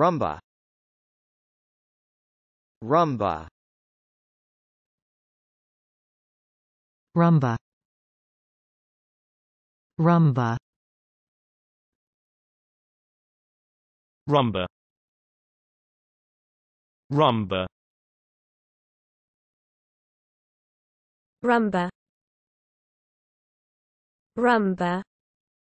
rumba rumba rumba rumba rumba rumba rumba rumba